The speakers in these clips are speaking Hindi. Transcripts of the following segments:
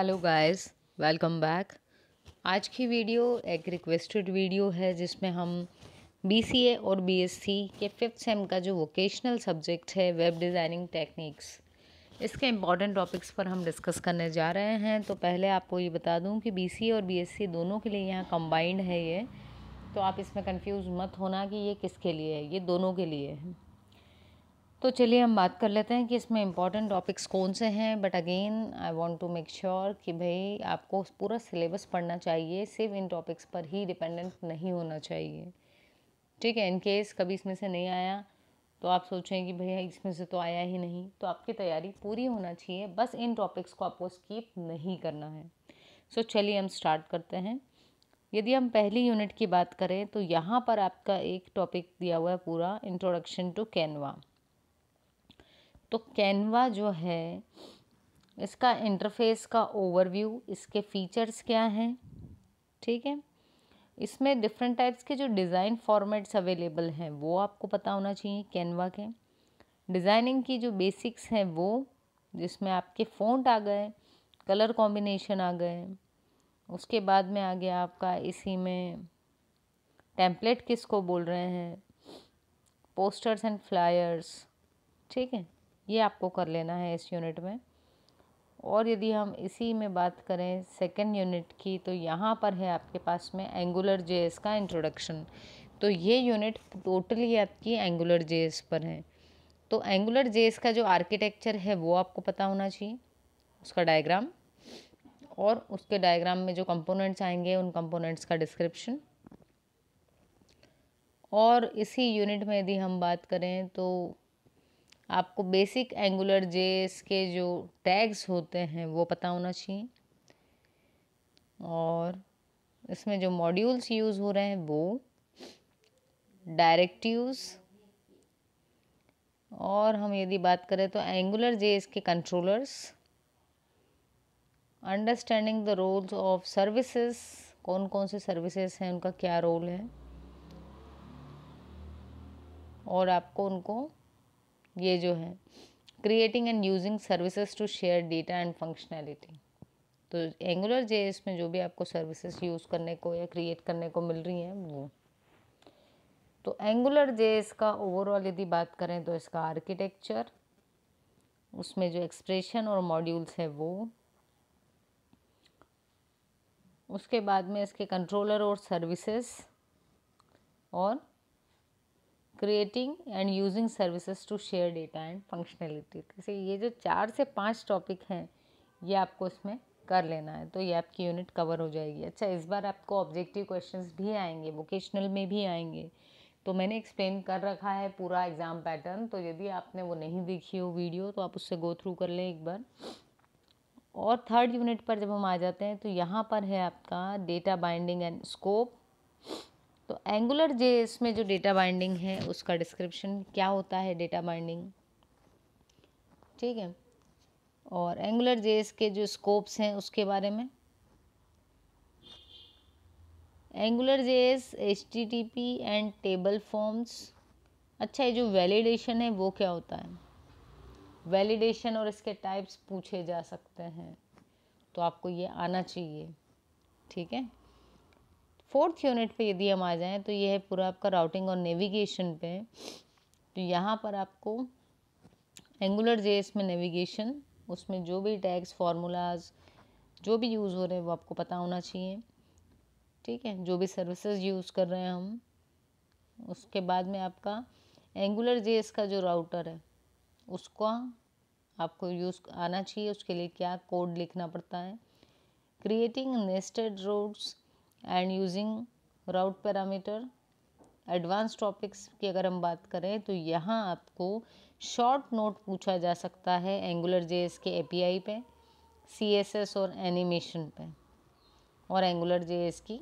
हेलो गाइस वेलकम बैक आज की वीडियो एक रिक्वेस्टेड वीडियो है जिसमें हम बीसीए और बीएससी के फिफ्थ सेम का जो वोकेशनल सब्जेक्ट है वेब डिज़ाइनिंग टेक्निक्स इसके इम्पॉर्टेंट टॉपिक्स पर हम डिस्कस करने जा रहे हैं तो पहले आपको ये बता दूं कि बीसीए और बीएससी दोनों के लिए यहाँ कम्बाइंड है ये तो आप इसमें कन्फ्यूज़ मत होना कि ये किसके लिए है ये दोनों के लिए है तो चलिए हम बात कर लेते हैं कि इसमें इम्पॉर्टेंट टॉपिक्स कौन से हैं but again I want to make sure कि भाई आपको पूरा सिलेबस पढ़ना चाहिए सिर्फ इन टॉपिक्स पर ही डिपेंडेंट नहीं होना चाहिए ठीक है इन केस कभी इसमें से नहीं आया तो आप सोचें कि भैया इसमें से तो आया ही नहीं तो आपकी तैयारी पूरी होना चाहिए बस इन टॉपिक्स को आपको स्कीप नहीं करना है सो so, चलिए हम स्टार्ट करते हैं यदि हम पहली यूनिट की बात करें तो यहाँ पर आपका एक टॉपिक दिया हुआ है पूरा इंट्रोडक्शन टू कैनवा तो कैनवा जो है इसका इंटरफेस का ओवरव्यू इसके फीचर्स क्या हैं ठीक है इसमें डिफरेंट टाइप्स के जो डिज़ाइन फॉर्मेट्स अवेलेबल हैं वो आपको पता होना चाहिए कैनवा के डिज़ाइनिंग की जो बेसिक्स हैं वो जिसमें आपके फ़ॉन्ट आ गए कलर कॉम्बिनेशन आ गए उसके बाद में आ गया आपका इसी में टेम्पलेट किसको बोल रहे हैं पोस्टर्स एंड फ्लायर्स ठीक है ये आपको कर लेना है इस यूनिट में और यदि हम इसी में बात करें सेकेंड यूनिट की तो यहाँ पर है आपके पास में एंगुलर जे का इंट्रोडक्शन तो ये यूनिट टोटली आपकी एंगुलर जे पर है तो एंगुलर जे का जो आर्किटेक्चर है वो आपको पता होना चाहिए उसका डायग्राम और उसके डायग्राम में जो कंपोनेंट्स आएंगे उन कंपोनेंट्स का डिस्क्रिप्शन और इसी यूनिट में यदि हम बात करें तो आपको बेसिक एंगुलर जेस के जो टैग्स होते हैं वो पता होना चाहिए और इसमें जो मॉड्यूल्स यूज़ हो रहे हैं वो डायरेक्टिव्स और हम यदि बात करें तो एंगुलर जेस के controllers understanding the roles of services कौन कौन से सर्विसेज हैं उनका क्या रोल है और आपको उनको ये जो है creating and using services to share data and functionality तो एंगुलर जे में जो भी आपको सर्विसेज यूज़ करने को या क्रिएट करने को मिल रही हैं वो तो एंगुलर जे का ओवरऑल यदि बात करें तो इसका आर्किटेक्चर उसमें जो एक्सप्रेशन और मॉड्यूल्स है वो उसके बाद में इसके कंट्रोलर और सर्विसेज और creating and using services to share data and functionality तो ये जो चार से पाँच टॉपिक हैं ये आपको उसमें कर लेना है तो ये आपकी यूनिट कवर हो जाएगी अच्छा इस बार आपको ऑब्जेक्टिव क्वेश्चंस भी आएंगे वोकेशनल में भी आएंगे तो मैंने एक्सप्लेन कर रखा है पूरा एग्ज़ाम पैटर्न तो यदि आपने वो नहीं देखी हो वीडियो तो आप उससे गो थ्रू कर लें एक बार और थर्ड यूनिट पर जब हम आ जाते हैं तो यहाँ पर है आपका डेटा बाइंडिंग एंड स्कोप तो एंगुलर जे में जो डेटा बाइंडिंग है उसका डिस्क्रिप्शन क्या होता है डेटा बाइंडिंग ठीक है और एंगुलर जे के जो स्कोप्स हैं उसके बारे में Angular J S H T T P and table forms अच्छा ये जो वैलिडेशन है वो क्या होता है वैलिडेशन और इसके टाइप्स पूछे जा सकते हैं तो आपको ये आना चाहिए ठीक है फोर्थ यूनिट पे यदि हम आ जाएँ तो ये है पूरा आपका राउटिंग और नेविगेशन पे तो यहाँ पर आपको एंगुलर जेस में नेविगेशन उसमें जो भी टैग्स फार्मूलाज जो भी यूज़ हो रहे हैं वो आपको पता होना चाहिए ठीक है जो भी सर्विसेज यूज़ कर रहे हैं हम उसके बाद में आपका एंगुलर जेस का जो राउटर है उसका आपको यूज़ आना चाहिए उसके लिए क्या कोड लिखना पड़ता है creating nested routes and using route parameter advance topics की अगर हम बात करें तो यहाँ आपको शॉर्ट नोट पूछा जा सकता है एंगुलर जे के ए पे सी और एनिमेशन पे और एंगुलर जे की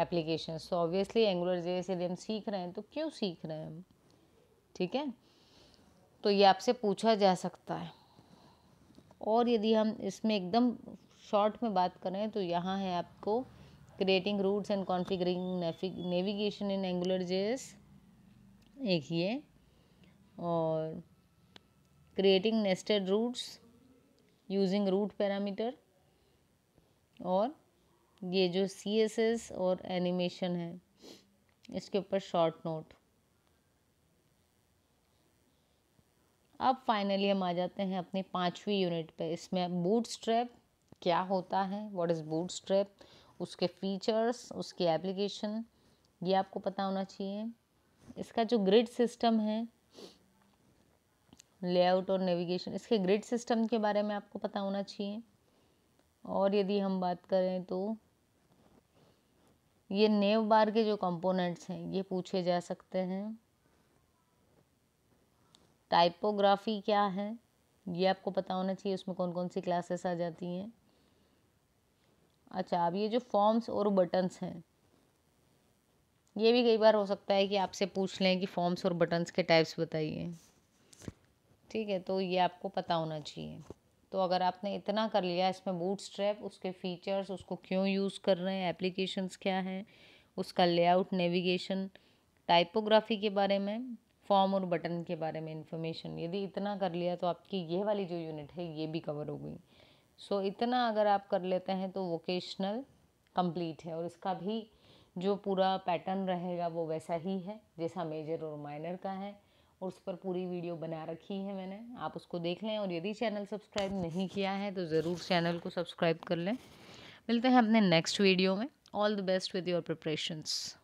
application so obviously Angular J यदि हम सीख रहे हैं तो क्यों सीख रहे हैं हम ठीक है तो ये आपसे पूछा जा सकता है और यदि हम इसमें एकदम शॉर्ट में बात करें तो यहाँ है आपको creating routes and configuring navigation in Angular JS एक ही है और creating nested routes using route parameter और ये जो सीएसएस और एनिमेशन है इसके ऊपर शॉर्ट नोट अब फाइनली हम आ जाते हैं अपने पांचवी यूनिट पे इसमें बूट क्या होता है व्हाट इज़ बूट उसके फीचर्स उसकी एप्लीकेशन ये आपको पता होना चाहिए इसका जो ग्रिड सिस्टम है लेआउट और नेविगेशन इसके ग्रिड सिस्टम के बारे में आपको पता होना चाहिए और यदि हम बात करें तो ये नेव बार के जो कंपोनेंट्स हैं ये पूछे जा सकते हैं टाइपोग्राफी क्या है ये आपको पता होना चाहिए उसमें कौन कौन सी क्लासेस आ जाती हैं अच्छा अब ये जो फॉर्म्स और बटन्स हैं ये भी कई बार हो सकता है कि आपसे पूछ लें कि फॉर्म्स और बटन्स के टाइप्स बताइए ठीक है तो ये आपको पता होना चाहिए तो अगर आपने इतना कर लिया इसमें बूट स्ट्रैप उसके फीचर्स उसको क्यों यूज़ कर रहे हैं एप्लीकेशंस क्या हैं उसका लेआउट नेविगेशन टाइपोग्राफी के बारे में फॉर्म और बटन के बारे में इन्फॉर्मेशन यदि इतना कर लिया तो आपकी ये वाली जो यूनिट है ये भी कवर हो गई सो so, इतना अगर आप कर लेते हैं तो वोकेशनल कंप्लीट है और इसका भी जो पूरा पैटर्न रहेगा वो वैसा ही है जैसा मेजर और माइनर का है और उस पर पूरी वीडियो बना रखी है मैंने आप उसको देख लें और यदि चैनल सब्सक्राइब नहीं किया है तो ज़रूर चैनल को सब्सक्राइब कर लें मिलते हैं अपने नेक्स्ट वीडियो में all the best with your preparations